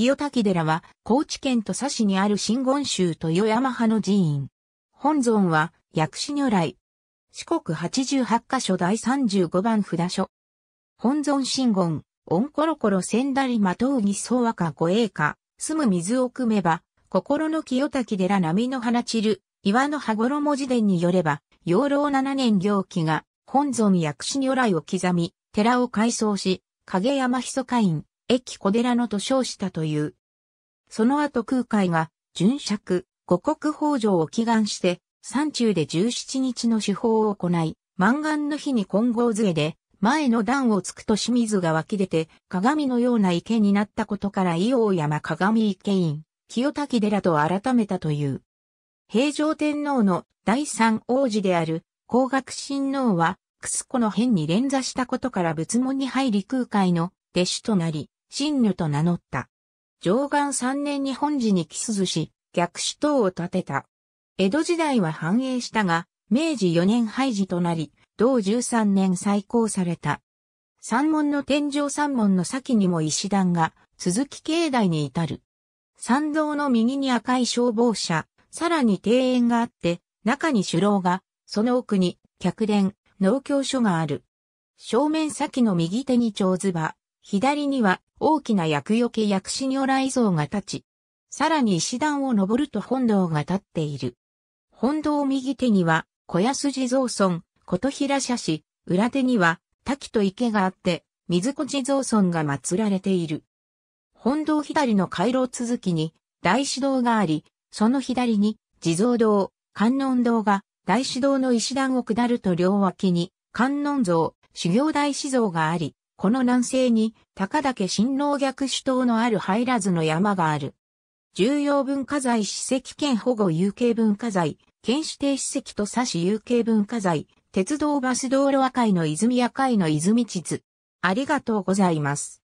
清滝寺は、高知県土佐市にある真言宗豊山派の寺院。本尊は、薬師如来。四国八十八箇所第三十五番札所。本尊真言、オンコロコロ千んだりまとうぎ相和か護栄か、住む水を汲めば、心の清滝寺波の花散る、岩の羽衣寺伝によれば、養老七年行基が、本尊薬師如来を刻み、寺を改装し、影山ひそか院、駅小寺のと称したという。その後空海が、巡釈、五国法上を祈願して、山中で17日の手法を行い、満願の日に金剛杖で、前の段を突くと清水が湧き出て、鏡のような池になったことから伊王山鏡池院、清滝寺と改めたという。平城天皇の第三王子である、光学親王は、クスコの変に連座したことから仏門に入り空海の弟子となり、新女と名乗った。上岸三年に本寺に寄すし、逆手等を建てた。江戸時代は繁栄したが、明治四年廃寺となり、同十三年再興された。三門の天井三門の先にも石段が、鈴木境内に至る。参道の右に赤い消防車、さらに庭園があって、中に首楼が、その奥に、客殿、農協所がある。正面先の右手に長ズバ。左には大きな厄除け薬師如来像が立ち、さらに石段を登ると本堂が立っている。本堂右手には小安地蔵村、琴平社市、裏手には滝と池があって、水子地蔵村が祀られている。本堂左の回廊続きに大師堂があり、その左に地蔵堂、観音堂が大師堂の石段を下ると両脇に観音像、修行大師像があり、この南西に高岳新農逆主塔のある入らずの山がある。重要文化財史跡兼保護有形文化財、県指定史跡と差し有形文化財、鉄道バス道路赤いの泉赤いの泉地図。ありがとうございます。